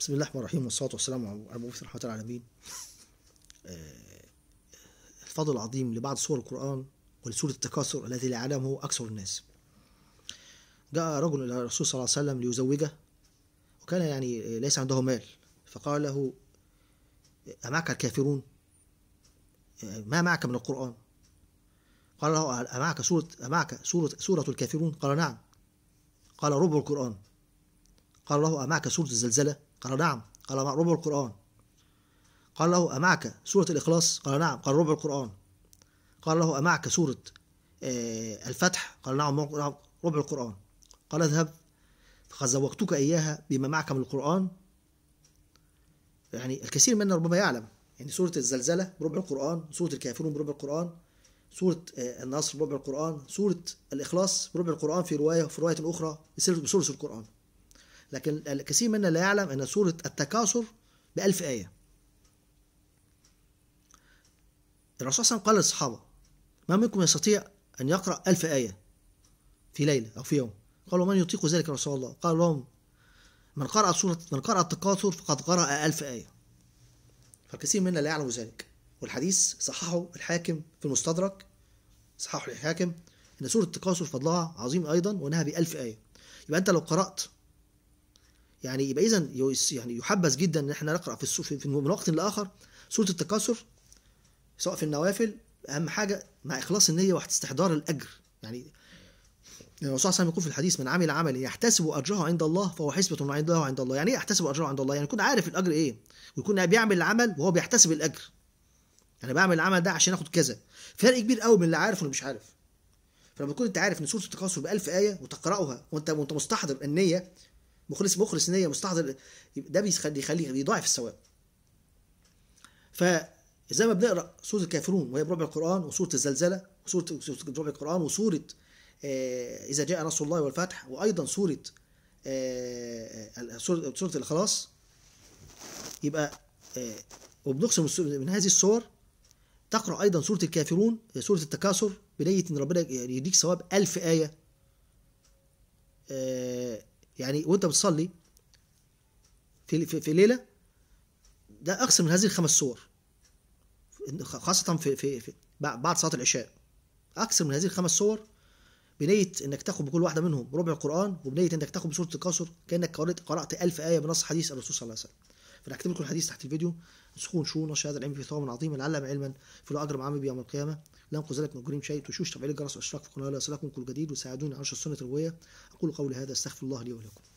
بسم الله الرحمن الرحيم والصلاة والسلام على المبعوث رحمة العالمين آه، الفضل العظيم لبعض سور القرآن ولسورة التكاثر التي لا يعلمه أكثر الناس جاء رجل إلى الرسول صلى الله عليه وسلم ليزوجه وكان يعني ليس عنده مال فقال له أمعك الكافرون آه، ما معك من القرآن قال له أمعك سورة أمعك سورة سورة الكافرون قال نعم قال ربع القرآن قال له أمعك سورة الزلزلة قال نعم قال ربع القرآن قال له أمعك سورة الإخلاص قال نعم قال ربع القرآن قال له أمعك سورة آه، الفتح قال نعم. نعم ربع القرآن قال اذهب فقد زوقتك إياها بما معك من القرآن يعني الكثير منا ربما يعلم يعني سورة الزلزلة بربع القرآن سورة الكافرون بربع القرآن سورة آه، النصر بربع القرآن سورة الإخلاص بربع القرآن في رواية في رواية أخرى بثلث القرآن لكن الكثير منا لا يعلم أن سورة التكاثر بألف آية الرسول صلى الله عليه وسلم قال للصحابة ما منكم يستطيع أن يقرأ ألف آية في ليلة أو في يوم قالوا من يطيق ذلك يا رسول الله قال لهم من قرأ سورة من قرأ التكاثر فقد قرأ ألف آية فالكثير منا لا يعلم ذلك والحديث صححه الحاكم في المستدرك صححه الحاكم أن سورة التكاثر فضلها عظيم أيضا وأنها بألف آية يبقى أنت لو قرأت يعني يبقى اذا يعني يحبذ جدا ان احنا نقرا في في من وقت لاخر سوره التكاثر سواء في النوافل اهم حاجه مع اخلاص النيه واستحضار الاجر يعني الرسول صلى الله عليه وسلم يقول في الحديث من عمل عمل يحتسب اجره عند الله فهو حسبه عند الله وعند الله يعني ايه يحتسب اجره عند الله يعني يكون عارف الاجر ايه ويكون بيعمل العمل وهو بيحتسب الاجر انا يعني بعمل العمل ده عشان اخد كذا فرق كبير قوي من اللي عارف واللي مش عارف فلما تكون انت عارف ان سوره التكاثر ب 1000 ايه وتقراها وانت وانت مستحضر النيه مخلص مخلص نيه مستحضر ده بيخلي يخليه بيضاعف الثواب فزي ما بنقرا سوره الكافرون وهي بربع القران وسوره الزلزله وسوره بربع القران وسوره آه، اذا جاء نصر الله والفتح وايضا سوره آه، سوره الاخلاص يبقى آه، وبنقسم من هذه الصور تقرا ايضا سوره الكافرون سوره التكاثر بنيه ان ربنا يعني يديك ثواب ألف ايه يعني وانت بتصلي في في ليله ده اقصى من هذه الخمس صور خاصه في في, في بعد صلاه العشاء اكثر من هذه الخمس صور بنيه انك تاخد بكل واحده منهم ربع القران وبنيه انك تاخد بسوره الكسر كانك قرات قرات 1000 ايه بنص حديث الرسول صلى الله عليه وسلم فانا هكتب لكم الحديث تحت الفيديو سخون شو نشر هذا العلم في ثواب عظيم لعلهم علما فلو اجر عمل بيوم القيامه لا ينقذ ذلك من جريم شيء وشوش تفعيل الجرس والاشتراك في القناه ليصلكم كل جديد وساعدوني على نشر السنه الرويه اقول قولي هذا استغفر الله لي ولكم